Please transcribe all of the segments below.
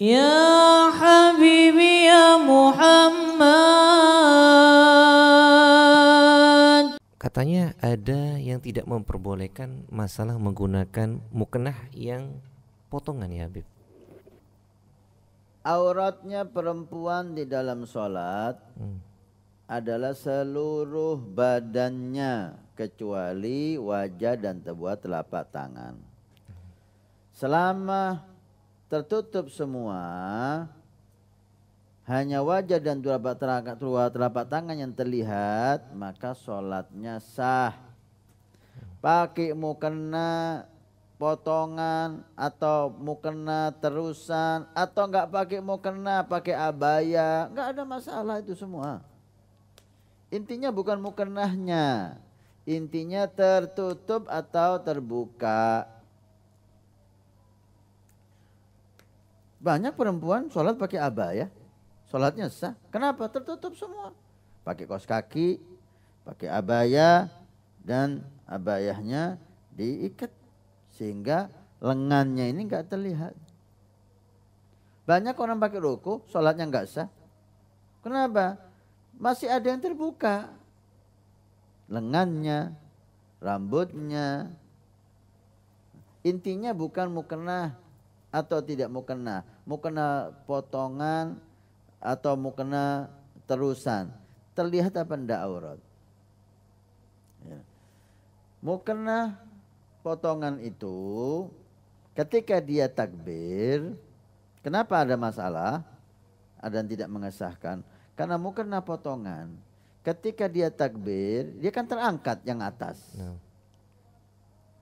Ya Habibi ya Muhammad Katanya ada yang tidak memperbolehkan masalah menggunakan mukenah yang potongan ya Habib Auratnya perempuan di dalam sholat hmm. adalah seluruh badannya kecuali wajah dan terbuat telapak tangan. Selama tertutup semua hanya wajah dan telapak telapak, tangan yang terlihat maka sholatnya sah pakai mukena potongan atau mukena terusan atau enggak pakai mukena pakai abaya enggak ada masalah itu semua intinya bukan mukenahnya intinya tertutup atau terbuka Banyak perempuan sholat pakai abaya, sholatnya sah. Kenapa? Tertutup semua. Pakai kos kaki, pakai abaya, dan abayahnya diikat. Sehingga lengannya ini nggak terlihat. Banyak orang pakai ruku, sholatnya nggak sah. Kenapa? Masih ada yang terbuka. Lengannya, rambutnya. Intinya bukan mukena atau tidak mukena. Mukena potongan atau mukena terusan. Terlihat apa ndak aurat? Ya. Mukena potongan itu ketika dia takbir, kenapa ada masalah? Ada yang tidak mengesahkan. Karena mukena potongan. Ketika dia takbir, dia kan terangkat yang atas. Ya.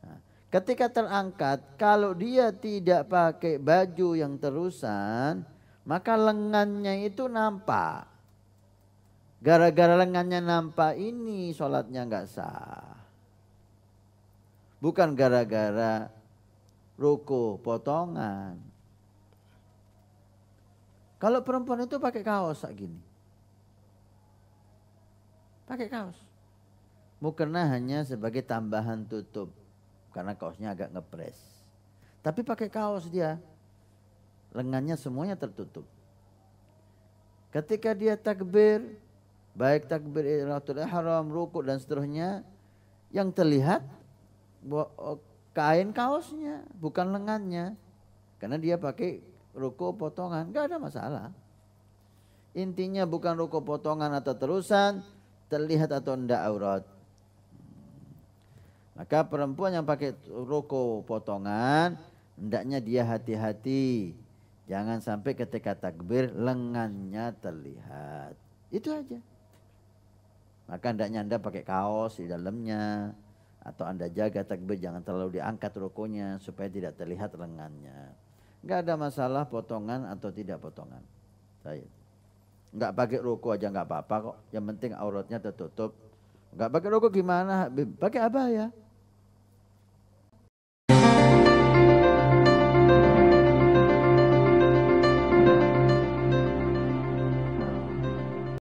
Nah, Ketika terangkat, kalau dia tidak pakai baju yang terusan, maka lengannya itu nampak. Gara-gara lengannya nampak ini sholatnya nggak sah. Bukan gara-gara ruku potongan. Kalau perempuan itu pakai kaos kayak gini. Pakai kaos. Mukena hanya sebagai tambahan tutup karena kaosnya agak ngepres. Tapi pakai kaos dia, lengannya semuanya tertutup. Ketika dia takbir, baik takbir ihratul ihram, rukuk dan seterusnya, yang terlihat oh, kain kaosnya, bukan lengannya. Karena dia pakai ruko potongan, nggak ada masalah. Intinya bukan ruko potongan atau terusan, terlihat atau enggak aurat. Maka perempuan yang pakai ruko potongan, hendaknya dia hati-hati. Jangan sampai ketika takbir lengannya terlihat. Itu aja. Maka hendaknya anda pakai kaos di dalamnya. Atau anda jaga takbir jangan terlalu diangkat rokoknya supaya tidak terlihat lengannya. Enggak ada masalah potongan atau tidak potongan. Saya Enggak pakai rokok aja enggak apa-apa kok. Yang penting auratnya tertutup. Enggak pakai rokok gimana Pakai apa ya?